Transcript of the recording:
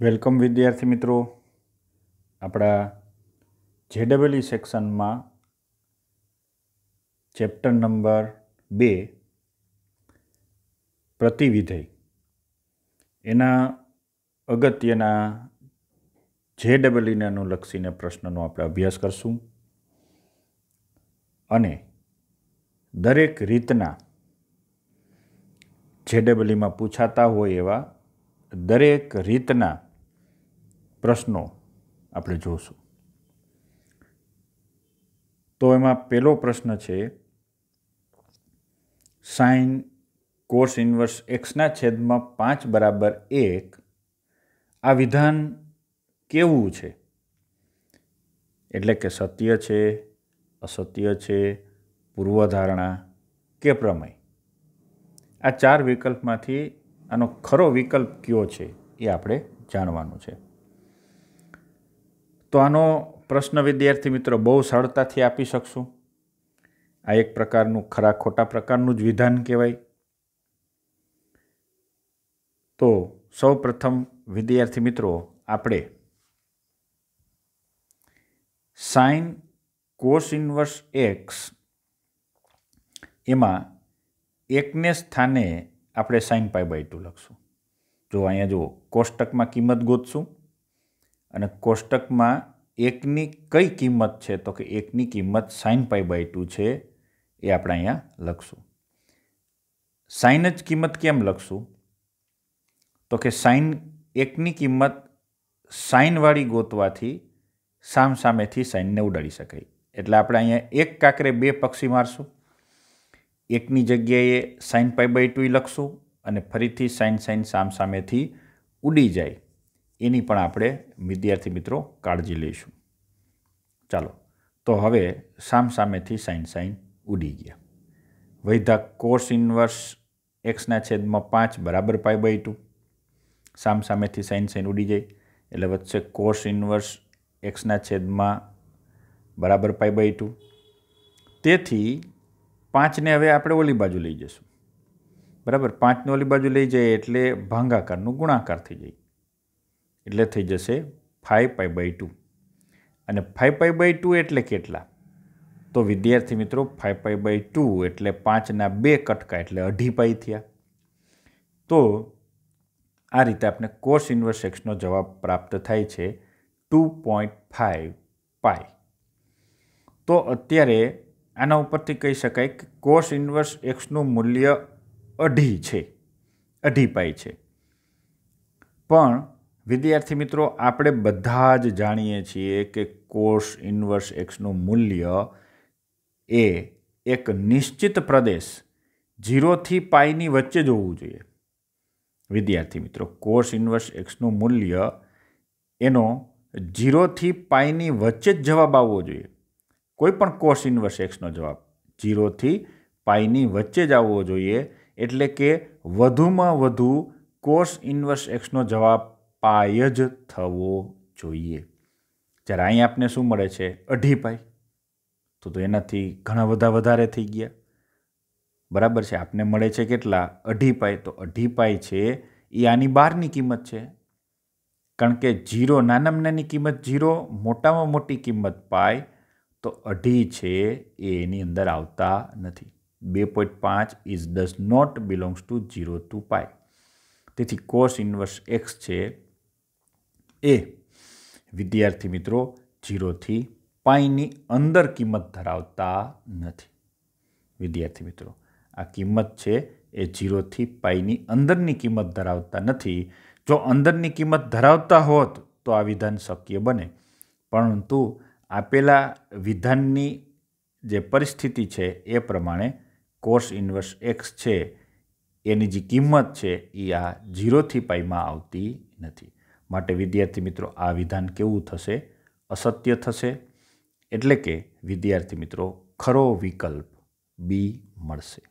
welcome વિદ્યાર્થી મિત્રો આપણા જેડબલઈ સેક્શનમાં ચેપ્ટર નંબર બે પ્રતિવિધેય એના અગત્યના જેડબલઈને અનુલક્ષીને પ્રશ્નનો આપણે અભ્યાસ કરશું અને દરેક રીતના જેડબલઈમાં પૂછાતા હોય એવા દરેક રીતના પ્રશ્નો આપણે જોશું તો એમાં પહેલો પ્રશ્ન છે સાઇન કોર્સ ઇન્વર્સ એક્સના છેદમાં પાંચ બરાબર એક આ વિધાન કેવું છે એટલે કે સત્ય છે અસત્ય છે પૂર્વધારણા કે પ્રમેય આ ચાર વિકલ્પમાંથી આનો ખરો વિકલ્પ કયો છે એ આપણે જાણવાનું છે તો આનો પ્રશ્ન વિદ્યાર્થી મિત્રો બહુ સરળતાથી આપી શકશું આ એક પ્રકારનું ખરા ખોટા પ્રકારનું જ વિધાન કહેવાય તો સૌ પ્રથમ વિદ્યાર્થી મિત્રો આપણે સાઇન કોસ ઇન્વર્સ એક્સ એમાં એકને સ્થાને આપણે સાઇન પાય બાય ટુ લખશું જો અહીંયા જુઓ કોષ્ટકમાં કિંમત ગોતશું અને કોષ્ટકમાં એકની કઈ કિંમત છે તો કે એકની કિંમત સાઇન પાઈ બાય ટુ છે એ આપણે અહીંયા લખશું સાઇન જ કિંમત કેમ લખશું તો કે સાઇન એકની કિંમત સાઇનવાળી ગોતવાથી સામ સામેથી સાઇનને ઉડાડી શકાય એટલે આપણે અહીંયા એક કાંકરે બે પક્ષી મારશું એકની જગ્યાએ સાઇન પાઈ બાય ટુ લખશું અને ફરીથી સાઇન સાઇન સામેથી ઉડી જાય એની પણ આપણે વિદ્યાર્થી મિત્રો કાળજી લઈશું ચાલો તો હવે સામ સામેથી સાઇન સાઇન ઉડી ગયા વૈધા કોર્સ ઇન્વર્સ એક્સના છેદમાં પાંચ બરાબર પાય બાય ટુ સામેથી સાઇન સાઇન ઉડી જાય એટલે વધશે કોર્સ ઇન્વર્સ એક્સના છેદમાં બરાબર પાય બાય ટુ તેથી પાંચને હવે આપણે ઓલી બાજુ લઈ જઈશું બરાબર પાંચને ઓલી બાજુ લઈ જઈએ એટલે ભાંગાકારનું ગુણાકાર થઈ જાય એટલે થઈ જશે ફાઇવ પાઈ બાય ટુ અને ફાઇવ પાઈ બાય ટુ એટલે કેટલા તો વિદ્યાર્થી મિત્રો ફાઇવ પાઈ બાય ટુ એટલે પાંચના બે કટકા એટલે અઢી પાઈ થયા તો આ રીતે આપણે કોસ ઇન્વર્સ એક્સનો જવાબ પ્રાપ્ત થાય છે ટુ પોઈન્ટ ફાઇવ પાઈ તો અત્યારે આના ઉપરથી કહી શકાય કે કોસ ઇન્વર્સ એક્સનું મૂલ્ય અઢી છે અઢી પાઈ છે પણ વિદ્યાર્થી મિત્રો આપણે બધા જ જાણીએ છીએ કે કોસ ઇન્વર્સ એક્સનું મૂલ્ય એ એક નિશ્ચિત પ્રદેશ ઝીરોથી પાઈની વચ્ચે જ હોવું જોઈએ વિદ્યાર્થી મિત્રો કોસ ઇન્વર્સ એક્સનું મૂલ્ય એનો ઝીરોથી પાઈની વચ્ચે જ જવાબ આવવો જોઈએ કોઈ પણ કોસ ઇન્વર્સ એક્સનો જવાબ ઝીરોથી પાઈની વચ્ચે જ આવવો જોઈએ એટલે કે વધુમાં વધુ કોસ ઇન્વર્સ એક્સનો જવાબ પાય જ થવો જોઈએ જ્યારે અહીં આપને શું મળે છે અઢી પાય તો તો એનાથી ઘણા બધા વધારે થઈ ગયા બરાબર છે આપને મળે છે કેટલા અઢી પાય તો અઢી પાય છે એ આની બહારની કિંમત છે કારણ કે જીરો નાનામાં નાની કિંમત ઝીરો મોટામાં મોટી કિંમત પાય તો અઢી છે એ એની અંદર આવતા નથી બે પોઈન્ટ પાંચ is does not belongs to zero to pi તેથી કોસ ઇન્વર્સ એક્સ છે એ વિદ્યાર્થી મિત્રો જીરોથી પાઈની અંદર કિંમત ધરાવતા નથી વિદ્યાર્થી મિત્રો આ કિંમત છે એ જીરોથી પાઈની અંદરની કિંમત ધરાવતા નથી જો અંદરની કિંમત ધરાવતા હોત તો આ વિધાન શક્ય બને પરંતુ આપેલા વિધાનની જે પરિસ્થિતિ છે એ પ્રમાણે કોર્સ ઇન્વર્સ એક્સ છે એની જે કિંમત છે એ આ જીરોથી પાઈમાં આવતી નથી માટે વિદ્યાર્થી મિત્રો આ વિધાન કેવું થશે અસત્ય થશે એટલે કે વિદ્યાર્થી મિત્રો ખરો વિકલ્પ બી મળશે